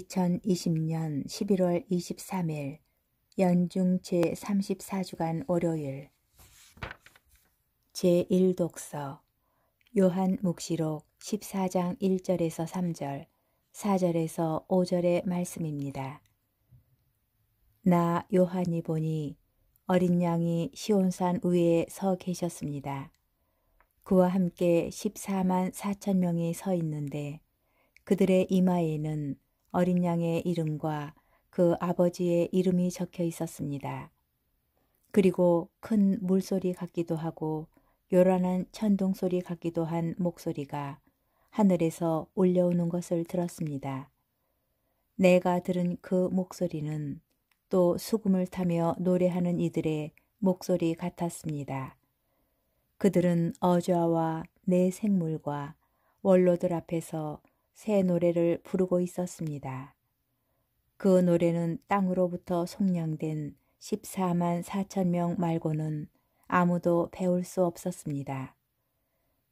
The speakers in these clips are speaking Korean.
2020년 11월 23일 연중 제34주간 월요일 제1독서 요한 묵시록 14장 1절에서 3절, 4절에서 5절의 말씀입니다. 나 요한이 보니 어린 양이 시온산 위에 서 계셨습니다. 그와 함께 14만 4천 명이 서 있는데 그들의 이마에는 어린 양의 이름과 그 아버지의 이름이 적혀 있었습니다. 그리고 큰 물소리 같기도 하고 요란한 천둥소리 같기도 한 목소리가 하늘에서 올려오는 것을 들었습니다. 내가 들은 그 목소리는 또 수금을 타며 노래하는 이들의 목소리 같았습니다. 그들은 어좌와 내 생물과 원로들 앞에서 새 노래를 부르고 있었습니다. 그 노래는 땅으로부터 송량된 14만 4천 명 말고는 아무도 배울 수 없었습니다.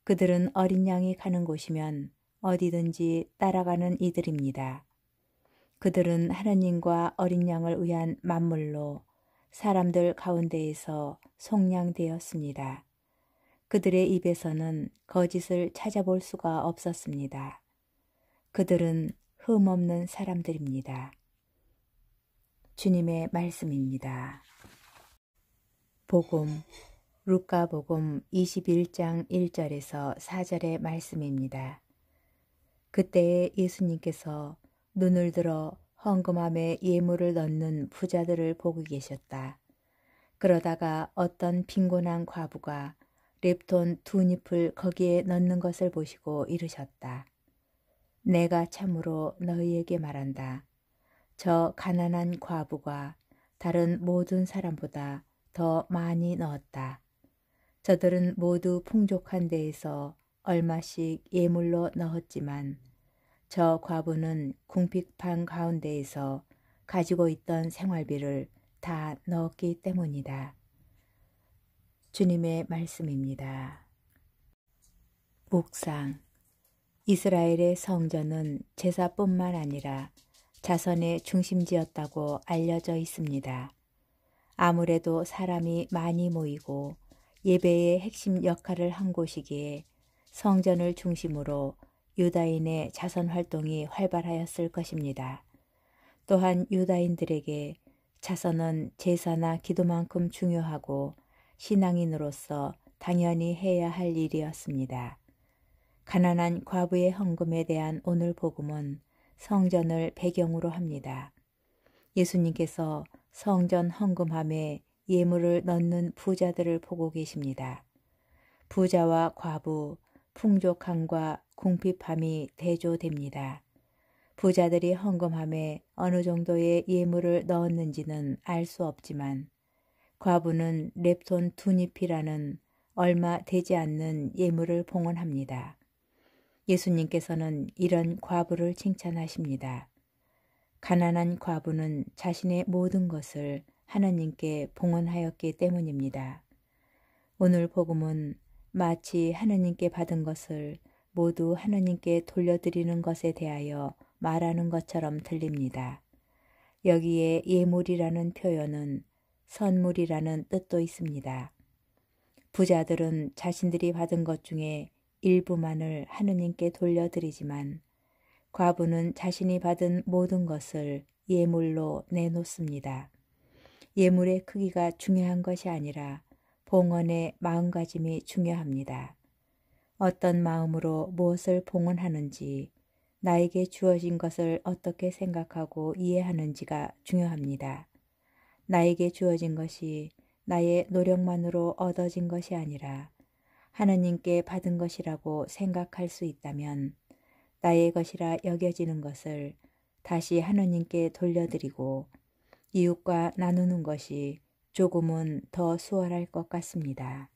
그들은 어린 양이 가는 곳이면 어디든지 따라가는 이들입니다. 그들은 하느님과 어린 양을 위한 만물로 사람들 가운데에서 송량되었습니다 그들의 입에서는 거짓을 찾아볼 수가 없었습니다. 그들은 흠없는 사람들입니다. 주님의 말씀입니다. 복음 루카복음 21장 1절에서 4절의 말씀입니다. 그때에 예수님께서 눈을 들어 헌금함에 예물을 넣는 부자들을 보고 계셨다. 그러다가 어떤 빈곤한 과부가 랩톤 두 잎을 거기에 넣는 것을 보시고 이르셨다. 내가 참으로 너희에게 말한다. 저 가난한 과부가 다른 모든 사람보다 더 많이 넣었다. 저들은 모두 풍족한 데에서 얼마씩 예물로 넣었지만 저 과부는 궁핍한 가운데에서 가지고 있던 생활비를 다 넣었기 때문이다. 주님의 말씀입니다. 묵상 이스라엘의 성전은 제사뿐만 아니라 자선의 중심지였다고 알려져 있습니다. 아무래도 사람이 많이 모이고 예배의 핵심 역할을 한 곳이기에 성전을 중심으로 유다인의 자선 활동이 활발하였을 것입니다. 또한 유다인들에게 자선은 제사나 기도만큼 중요하고 신앙인으로서 당연히 해야 할 일이었습니다. 가난한 과부의 헌금에 대한 오늘 복음은 성전을 배경으로 합니다. 예수님께서 성전 헌금함에 예물을 넣는 부자들을 보고 계십니다. 부자와 과부, 풍족함과 궁핍함이 대조됩니다. 부자들이 헌금함에 어느 정도의 예물을 넣었는지는 알 수 없지만 과부는 랩톤 두니피라는 얼마 되지 않는 예물을 봉헌합니다. 예수님께서는 이런 과부를 칭찬하십니다. 가난한 과부는 자신의 모든 것을 하느님께 봉헌하였기 때문입니다. 오늘 복음은 마치 하느님께 받은 것을 모두 하느님께 돌려드리는 것에 대하여 말하는 것처럼 들립니다. 여기에 예물이라는 표현은 선물이라는 뜻도 있습니다. 부자들은 자신들이 받은 것 중에 일부만을 하느님께 돌려드리지만 과부는 자신이 받은 모든 것을 예물로 내놓습니다. 예물의 크기가 중요한 것이 아니라 봉헌의 마음가짐이 중요합니다. 어떤 마음으로 무엇을 봉헌하는지 나에게 주어진 것을 어떻게 생각하고 이해하는지가 중요합니다. 나에게 주어진 것이 나의 노력만으로 얻어진 것이 아니라 하느님께 받은 것이라고 생각할 수 있다면 나의 것이라 여겨지는 것을 다시 하느님께 돌려드리고 이웃과 나누는 것이 조금은 더 수월할 것 같습니다.